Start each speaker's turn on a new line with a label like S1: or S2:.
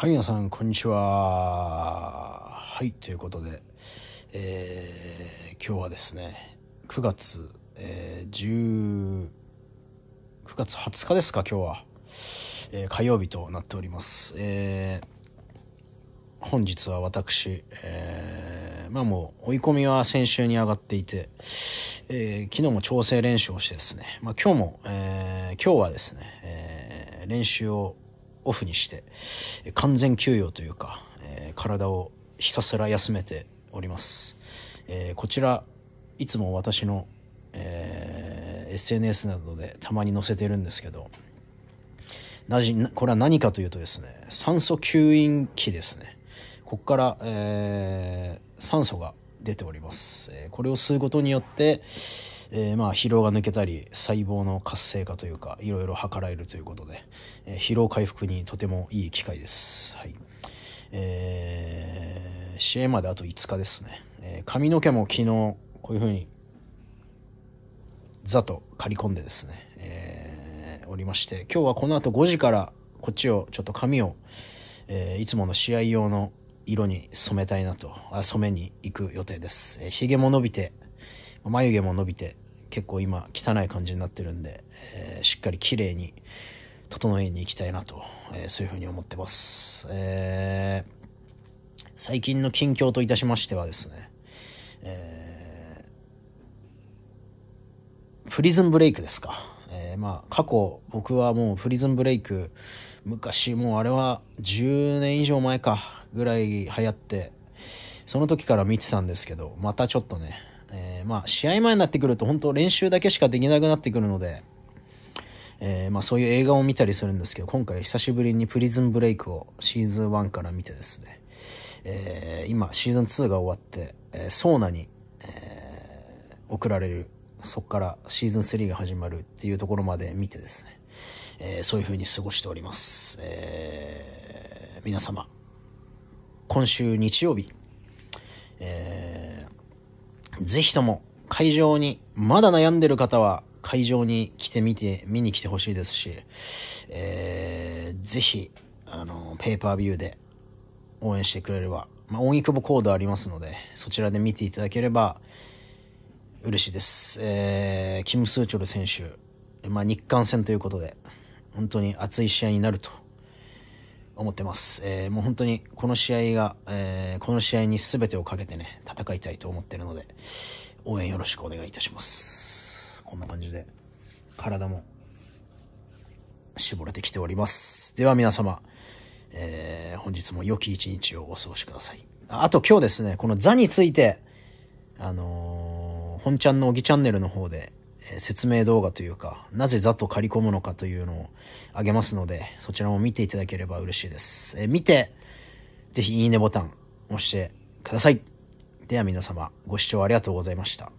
S1: はい、皆さん、こんにちは。はい、ということで、えー、今日はですね、9月、えー、10、9月20日ですか、今日は。えー、火曜日となっております。えー、本日は私、えー、まあもう追い込みは先週に上がっていて、えー、昨日も調整練習をしてですね、まあ今日も、えー、今日はですね、えー、練習をオフにして完全休養というか、え体をひたすら休めております、えこちらいつも私の、え SNS などでたまに載せてるんですけどなじこれは何かというとですね酸素吸引器ですねここから、えー、酸素が出ております、えこれを吸うことによって、えー、まあ疲労が抜けたり細胞の活性化というかいろいろ図られるということで、えー、疲労回復にとてもいい機会です、はいえー、試合まであと5日ですね、えー、髪の毛も昨日こういうふうにざと刈り込んでですね、えー、おりまして今日はこの後5時からこっちをちょっと髪を、えー、いつもの試合用の色に染めたいなとあ染めに行く予定です、えー、も伸びて眉毛も伸びて結構今汚い感じになってるんで、えー、しっかり綺麗に整えに行きたいなと、えー、そういうふうに思ってます、えー、最近の近況といたしましてはですね、えー、プリズンブレイクですか、えー、まあ過去僕はもうプリズンブレイク昔もうあれは10年以上前かぐらい流行ってその時から見てたんですけどまたちょっとねえー、まあ、試合前になってくると本当練習だけしかできなくなってくるので、えー、まあ、そういう映画を見たりするんですけど、今回久しぶりにプリズンブレイクをシーズン1から見てですね、えー、今シーズン2が終わって、えー、ソーナに、えー、送られる、そこからシーズン3が始まるっていうところまで見てですね、えー、そういう風に過ごしております。えー、皆様、今週日曜日、えーぜひとも会場に、まだ悩んでる方は会場に来てみて、見に来てほしいですし、えー、ぜひ、あの、ペーパービューで応援してくれれば、まあ、音久保コードありますので、そちらで見ていただければ嬉しいです。えー、キム・スーチョル選手、まあ、日韓戦ということで、本当に熱い試合になると思ってます。えー、もう本当にこの試合が、えー、この試合に全てをかけてね、戦いたいと思ってるので、応援よろしくお願いいたします。こんな感じで、体も絞れてきております。では皆様、えー、本日も良き一日をお過ごしください。あと今日ですね、この座について、あのー、本ちゃんのおぎチャンネルの方で、説明動画というか、なぜざと刈り込むのかというのをあげますので、そちらも見ていただければ嬉しいです。え見て、ぜひいいねボタン押してください。では皆様、ご視聴ありがとうございました。